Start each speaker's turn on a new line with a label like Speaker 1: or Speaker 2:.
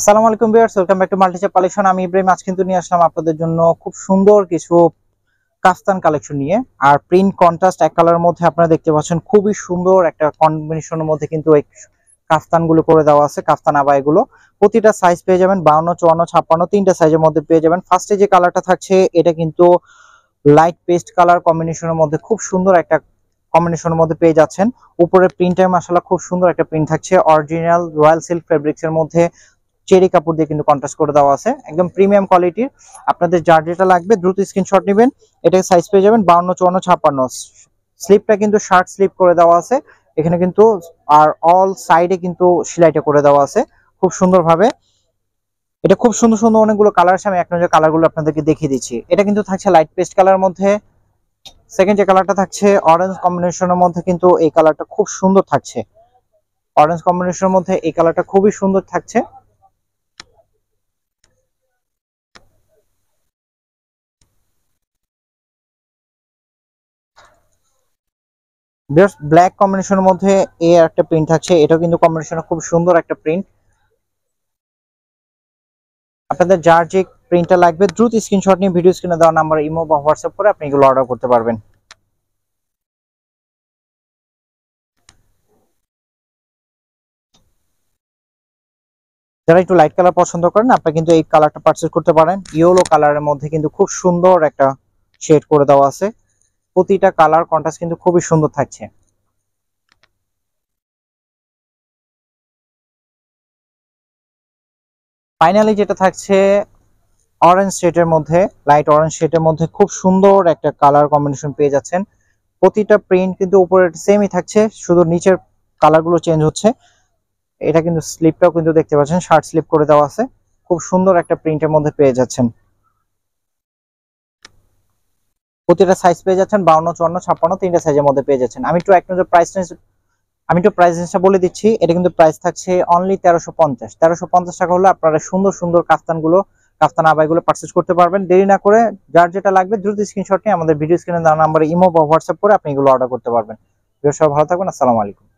Speaker 1: আসসালামু আলাইকুম viewers welcome back to মাল্টিচেপ কালেকশন আমি ইব্রাহিম আজ কিন্তু নিয়ে আসলাম আপনাদের জন্য খুব সুন্দর কিছু কাস্তান কালেকশন নিয়ে আর প্রিন্ট কন্ট্রাস্ট এক কালার মধ্যে আপনারা দেখতে পাচ্ছেন খুবই সুন্দর একটা কম্বিনেশনের মধ্যে কিন্তু এই গুলো করে দেওয়া আছে কাস্তান আবা এগুলো প্রতিটা সাইজ পেয়ে যাবেন বাউন্ন চুয়ান্ন ছাপ্পান্ন তিনটা সাইজের মধ্যে পেয়ে যাবেন ফার্স্টে যে কালারটা থাকছে এটা কিন্তু লাইট পেস্ট কালার কম্বিনেশনের মধ্যে খুব সুন্দর একটা কম্বিনেশনের মধ্যে পেয়ে যাচ্ছেন উপরে প্রিন্টে মাসালা খুব সুন্দর একটা প্রিন্ট থাকছে অরিজিনাল রয়্যাল সিল্ক ফেব্রিক্সের মধ্যে চেরি কাপড় দিয়ে কিন্তু কন্ট্রাস্ট করে দেওয়া আছে একদম প্রিমিয়াম কোয়ালিটির আপনাদের যার যেটা লাগবে দ্রুত স্ক্রিনশট নেবেন এটা সাইজ পেয়ে যাবেন বাউন্ন চুয়ান্ন ছাপ্পান্ন স্লিপটা কিন্তু শার্ট স্লিপ করে দেওয়া আছে এখানে কিন্তু আর অল সাইডে কিন্তু সেলাইটা করে দেওয়া আছে খুব সুন্দরভাবে এটা খুব সুন্দর সুন্দর অনেকগুলো কালার আছে আমি এক নজর কালারগুলো আপনাদেরকে দেখিয়ে দিচ্ছি এটা কিন্তু থাকছে লাইট পেস্ট কালার মধ্যে সেকেন্ড যে কালারটা থাকছে অরেঞ্জ কম্বিনেশনের মধ্যে কিন্তু এই কালারটা খুব সুন্দর থাকছে অরেঞ্জ কম্বিনেশনের মধ্যে এই কালারটা খুবই সুন্দর থাকছে বেশ ব্ল্যাক কম্বিনেশনের মধ্যে এ একটা প্রিন্ট থাকছে এটাও কিন্তু কম্বিনেশনে খুব সুন্দর একটা প্রিন্ট আপনাদের যার যে প্রিন্টটা লাগবে দ্রুত স্ক্রিনশট নিয়ে ভিডিও স্ক্রিনে দেওয়া নাম্বার
Speaker 2: ইমো বা হোয়াটসঅ্যাপ করে আপনি এগুলো অর্ডার করতে পারবেন যারা
Speaker 1: একটু লাইট কালার পছন্দ করেন আপনি কিন্তু এই কালারটা পারচেস করতে পারেন ইয়েলো কালারের মধ্যে কিন্তু খুব সুন্দর একটা শেড করে দেওয়া আছে প্রতিটা কালার কন্ট্রাস্ট কিন্তু খুবই সুন্দর থাকছে ফাইনালি যেটা থাকছে অরেঞ্জ শেডের মধ্যে লাইট অরেঞ্জ শেডের মধ্যে খুব সুন্দর একটা কালার কম্বিনেশন পেয়ে যাচ্ছেন প্রতিটা প্রিন্ট কিন্তু উপরে সেমই থাকছে শুধু নিচের কালারগুলো চেঞ্জ হচ্ছে এটা কিন্তু স্লিপটাও কিন্তু দেখতে পাচ্ছেন শার্ট স্লিপ করে দেওয়া আছে খুব সুন্দর একটা প্রিন্টের মধ্যে পেয়ে যাচ্ছেন প্রতিটা সাইজ পেয়ে যাচ্ছেন বাউন্ন চুয়ান্ন ছাপ্পান্ন তিনটা সাইজের মধ্যে পেয়ে যাচ্ছেন আমি একটু একটু প্রাইস আমি একটু প্রাইস রেঞ্জটা বলে দিচ্ছি এটা কিন্তু প্রাইস থাকছে অনলি তেরোশো পঞ্চাশ তেরোশো পঞ্চাশ টাকা হলে আপনারা সুন্দর সুন্দর কাফতানগুলো কাফতান আবাইগুলো পার্চেস করতে পারবেন দেরি না করে যার যেটা লাগবে দ্রুত স্ক্রিনশট নিয়ে আমাদের ভিডিও স্ক্রিনে দেওয়া নাম্বারে ইমো বা হোয়াটসঅ্যাপ করে আপনি এগুলো অর্ডার করতে পারবেন সব ভালো
Speaker 2: থাকবেন আসসালামু আলাইকুম